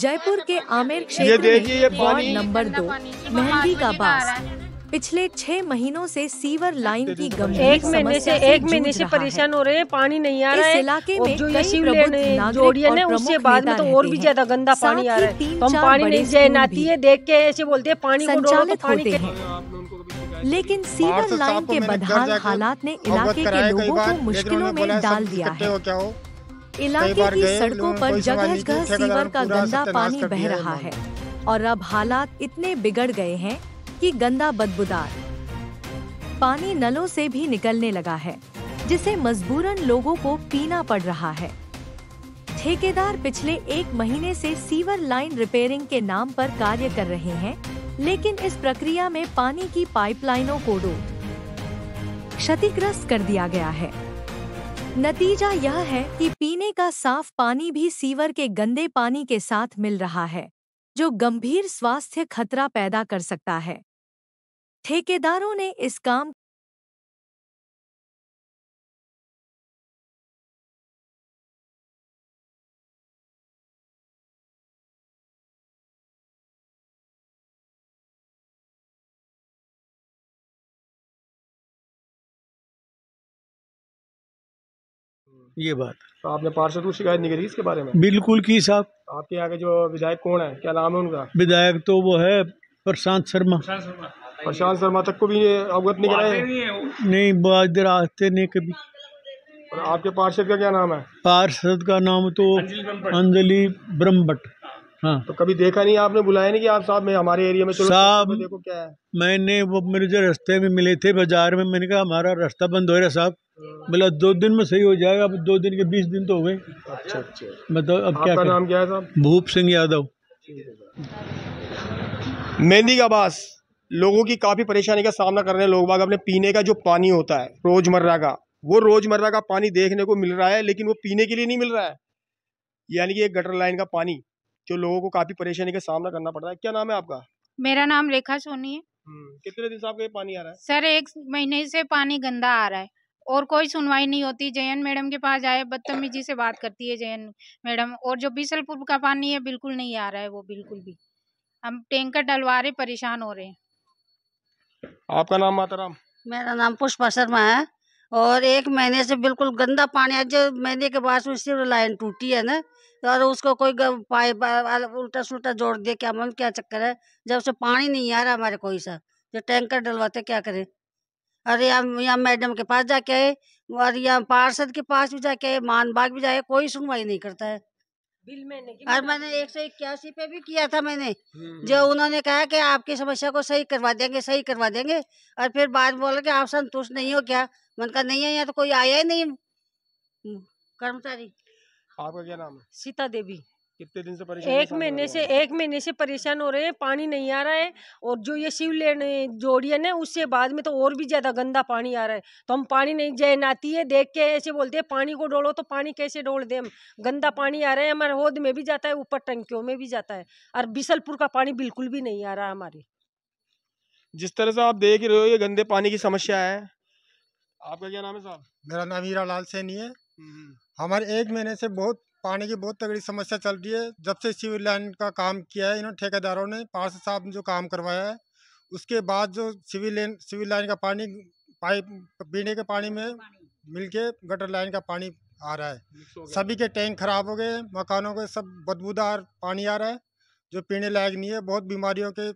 जयपुर के आमेर क्षेत्र ward number दो मेहंदी का बास पिछले छह महीनों से सीवर लाइन की गंभीर एक महीने से एक महीने से परेशान हो रहे हैं पानी नहीं आ रहा है इलाके में जो जोड़िया ने उसके बाद में तो और भी ज्यादा गंदा पानी आ रहा है हम पानी नहीं जैन आती है देख के ऐसे बोलते हैं पानी संचालित तो होते हैं हाँ, लेकिन तो सीवर तो लाइन के बदहाल हालात ने इलाके के लोगों को मुश्किलों में डाल दिया है इलाके की सड़कों पर जगह जगह सीवर का गंदा पानी बह रहा है और अब हालात इतने बिगड़ गए हैं कि गंदा बदबूदार पानी नलों से भी निकलने लगा है जिसे मजबूरन लोगों को पीना पड़ रहा है ठेकेदार पिछले एक महीने से सीवर लाइन रिपेयरिंग के नाम पर कार्य कर रहे हैं लेकिन इस प्रक्रिया में पानी की पाइपलाइनों को डो क्षतिग्रस्त कर दिया गया है नतीजा यह है कि पीने का साफ पानी भी सीवर के गंदे पानी के साथ मिल रहा है जो गंभीर स्वास्थ्य खतरा पैदा कर सकता है ठेकेदारों ने इस काम ये बात तो आपने पार्षद को शिकायत नहीं करी इसके बारे में बिल्कुल की साहब आपके यहाँ के जो विधायक कौन है क्या नाम है उनका विधायक तो वो है प्रशांत शर्मा प्रशांत शर्मा तक को भी अवगत नहीं कराए नहीं बात आते नहीं कभी और आपके पार्षद का क्या नाम है पार्षद का नाम तो अंजलि भट्ट हाँ तो कभी देखा नहीं आपने बुलाया नहीं कि आप साहब में हमारे एरिया में तो साहब देखो क्या है मैंने वो मेरे जो रास्ते में मिले थे बाजार में मैंने कहा हमारा रास्ता बंद हो रहा साहब मतलब दो दिन में सही हो जाएगा अब दो दिन के बीस दिन तो हो गए अच्छा अच्छा मतलब अब क्या नाम क्या है साहब भूप सिंह यादव मेहंदी का बास लोगों की काफ़ी परेशानी का सामना कर रहे हैं लोग बाग अपने पीने का जो पानी होता है रोज़मर्रा का वो रोज़मर्रा का पानी देखने को मिल रहा है लेकिन वो पीने के लिए नहीं मिल रहा है यानी कि एक गटर लाइन का पानी जो लोगों को काफ़ी परेशानी का सामना करना पड़ रहा है क्या नाम है आपका मेरा नाम रेखा सोनी है हम्म, कितने दिन से आपका ये पानी आ रहा है सर एक महीने से पानी गंदा आ रहा है और कोई सुनवाई नहीं होती जयन मैडम के पास जाए बदतमीजी से बात करती है जयन मैडम और जो बीसलपुर का पानी है बिल्कुल नहीं आ रहा है वो बिल्कुल भी हम टैंकर डलवा रहे परेशान हो रहे हैं आपका नाम माता मेरा नाम पुष्पा शर्मा है और एक महीने से बिल्कुल गंदा पानी आज महीने के बाद सिर्फ लाइन टूटी है ना और उसको कोई पाइप उल्टा सुल्टा जोड़ दिया क्या मन क्या चक्कर है जब से पानी नहीं आ रहा हमारे कोई सा जो तो टैंकर डलवाते क्या करें अरे या, या मैडम के पास जाके आए और या पार्षद के पास भी जाके आए मान बाग भी जाए कोई सुनवाई नहीं करता है बिल मैंने और मतलब मैंने एक सौ इक्यासी पे भी किया था मैंने हम्म। जो उन्होंने कहा कि आपकी समस्या को सही करवा देंगे सही करवा देंगे और फिर बाद बोला कि आप संतुष्ट नहीं हो क्या मन का नहीं है यहाँ तो कोई आया ही नहीं हम्म, कर्मचारी आपका क्या नाम है सीता देवी कितने दिन से परेशान एक महीने से एक महीने से परेशान हो रहे हैं पानी नहीं आ रहा है और जो ये शिवलेन जोड़ी है उससे बाद में तो और भी ज्यादा गंदा पानी आ रहा है तो हम पानी नहीं जय नाती है देख के ऐसे बोलते हैं पानी को डोलो तो पानी कैसे डोल दे हम गंदा पानी आ रहा है हमारे होद में भी जाता है ऊपर टंकियों में भी जाता है और बिसलपुर का पानी बिल्कुल भी नहीं आ रहा है हमारे जिस तरह से आप देख रहे हो ये गंदे पानी की समस्या है आपका क्या नाम है साहब मेरा नाम हीरा लाल सैनी है हम्म। हमारे एक महीने से बहुत पानी की बहुत तगड़ी समस्या चल रही है जब से सीवर लाइन का काम किया है इन्होंने ठेकेदारों ने पार्षद साहब ने जो काम करवाया है उसके बाद जो सिविल लाइन सिविल लाइन का पानी पाइप पीने के पानी में मिलके गटर लाइन का पानी आ रहा है सभी के टैंक खराब हो गए मकानों के सब बदबूदार पानी आ रहा है जो पीने लायक नहीं है बहुत बीमारियों के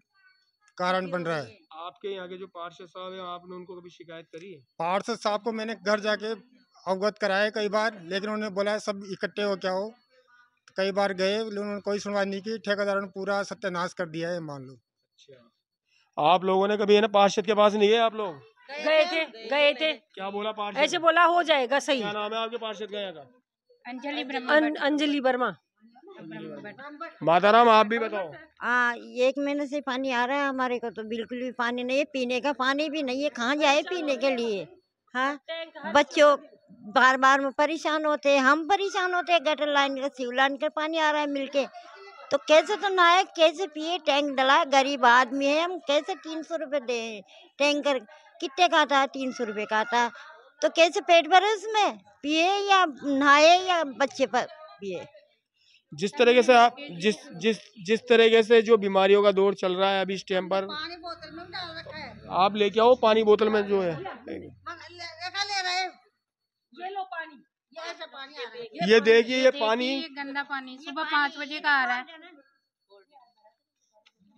कारण बन रहा है आपके यहाँ के जो पार्षद साहब है आपने उनको कभी शिकायत करी है पार्षद साहब को मैंने घर जाके अवगत कराए कई बार लेकिन उन्होंने बोला सब इकट्ठे हो क्या हो कई बार गए उन्होंने कोई सुनवाई नहीं की ठेकेदारों ने पूरा सत्यानाश कर दिया है मान लो अच्छा। आप लोगों ने कभी है ना पार्षद के पास नहीं है आप लोग गए थे गए थे क्या बोला पार्षद ऐसे बोला हो जाएगा सही क्या नाम है आपके पार्षद का अंजलि वर्मा अंजलि वर्मा माता राम आप भी बताओ आ, एक महीने से पानी आ रहा है हमारे को तो बिल्कुल भी पानी नहीं है पीने का पानी भी नहीं है कहाँ जाए पीने के लिए हाँ बच्चों बार बार में परेशान होते हैं हम परेशान होते हैं गटर लाइन का सीव लाइन का पानी आ रहा है मिलके तो कैसे तो नहाए कैसे पिए टैंक डला गरीब आदमी है हम कैसे तीन सौ रुपये दे टैंकर कितने का आता है तीन सौ रुपये का आता है तो कैसे पेट भरे उसमें पिए या नहाए या बच्चे पर पिए जिस तरीके से आप जिस जिस जिस तरीके से जो बीमारियों का दौर चल रहा है अभी इस टाइम पर आप लेके आओ पानी बोतल में जो है ये लो पानी ये ऐसा पानी आ रहा है ये देखिए ये पानी गंदा पानी सुबह पाँच बजे का आ रहा है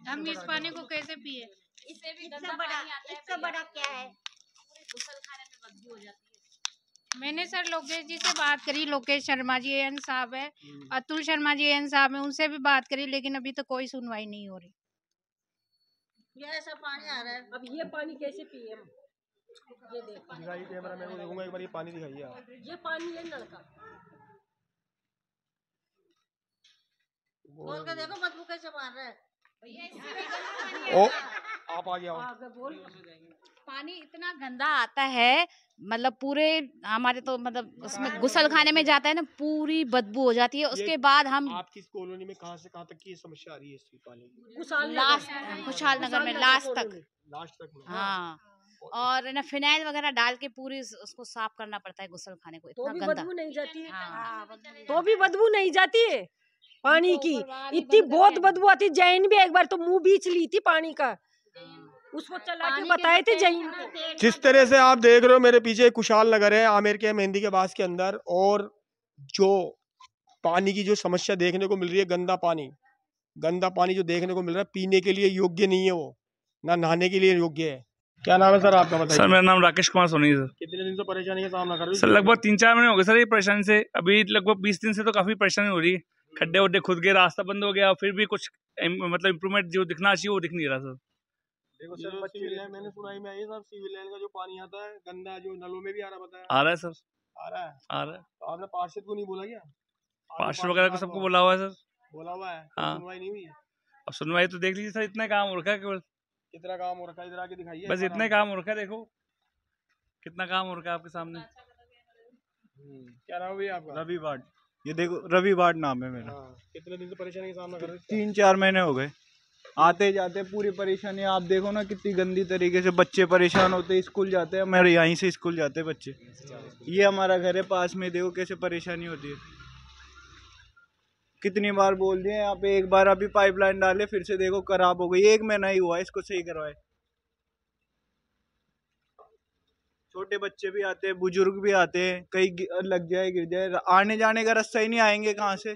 हम इस पानी को कैसे पिए इससे भी गंदा पानी आता है बड़ा क्या है है मैंने सर लोकेश जी से बात करी लोकेश शर्मा जी एन साहब है हम्म। अतुल शर्मा जी एन साहब है उनसे भी बात करी लेकिन अभी तो कोई सुनवाई नहीं हो रही ये ऐसा पानी आ रहा है अब ये पानी कैसे पिए हम ये दिखाइए कैमरा मैं को देखूंगा एक बार ये पानी दिखाइए आप ये पानी है नल का बोल के देखो बदबू कैसे मार रहा है ओ आप आ गया पानी इतना गंदा आता है मतलब पूरे हमारे तो मतलब उसमें गुसल खाने में जाता है ना पूरी बदबू हो जाती है उसके बाद हम आपकी कॉलोनी में कहां से कहां तक की समस्या आ रही है इसकी पानी खुशहाल नगर में लास्ट तक लास्ट तक हाँ और ना फिनाइल वगैरह डाल के पूरी उसको साफ करना पड़ता है गुसल खाने को तो इतना तो भी बदबू नहीं जाती है हाँ।, हाँ तो भी बदबू नहीं जाती है पानी तो की इतनी बहुत बदबू आती जैन भी एक बार तो मुंह बीच ली थी पानी का उसको चला के बताए थे जैन जिस तरह से आप देख रहे हो मेरे पीछे कुशाल नगर है आमेर के मेहंदी के बास के अंदर और जो पानी की जो समस्या देखने को मिल रही है गंदा पानी गंदा पानी जो देखने को मिल रहा है पीने के लिए योग्य नहीं है वो ना नहाने के लिए योग्य है क्या नाम है सर आपका बताइए सर मेरा नाम राकेश कुमार सोनी सर कितने दिन से परेशानी का सामना कर रहे सर लगभग तीन चार महीने हो गए सर ये परेशानी से अभी लगभग बीस दिन से तो काफ़ी परेशानी हो रही है खड्डे उड्डे खुद गए रास्ता बंद हो गया फिर भी कुछ मतलब इम्प्रूवमेंट जो दिखना चाहिए वो दिख नहीं रहा सर देखो सर है बोला हुआ सर बोला है हाँ। सुनवाई तो देख लीजिए सर इतना काम और रखा है केवल कितना काम हो रखा है इधर आके दिखाइए बस इतने काम हो रखा है देखो कितना काम हो रखा है आपके सामने हम्म, क्या नाम है भैया आपका रवि वार्ड ये देखो रवि वार्ड नाम है मेरा हाँ, कितने दिन से परेशानी का सामना कर रहे तीन चार महीने हो गए आते जाते पूरी परेशानी आप देखो ना कितनी गंदी तरीके से बच्चे परेशान होते स्कूल जाते हैं मेरे यहीं से स्कूल जाते हैं बच्चे ये हमारा घर है पास में देखो कैसे परेशानी होती है कितनी बार बोल दिए आप एक बार अभी पाइपलाइन डाले फिर से देखो खराब हो गई एक महीना ही हुआ इसको सही करवाए छोटे बच्चे भी आते हैं बुजुर्ग भी आते हैं कई लग जाए गिर जाए आने जाने का रास्ता ही नहीं आएंगे कहाँ से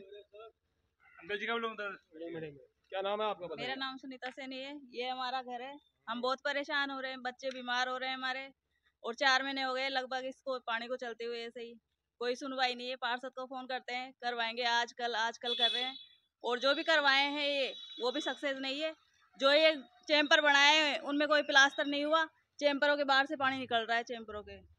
मतलब। क्या नाम है आपका मेरा नाम सुनीता सैनी है ये हमारा घर है हम बहुत परेशान हो रहे हैं बच्चे बीमार हो रहे हैं हमारे और चार महीने हो गए लगभग इसको पानी को चलते हुए ऐसे ही कोई सुनवाई नहीं है पार्षद को फ़ोन करते हैं करवाएंगे आज कल आज कल कर रहे हैं और जो भी करवाए हैं ये वो भी सक्सेस नहीं है जो ये चैम्पर बनाए हैं उनमें कोई प्लास्टर नहीं हुआ चैम्परों के बाहर से पानी निकल रहा है चैम्परों के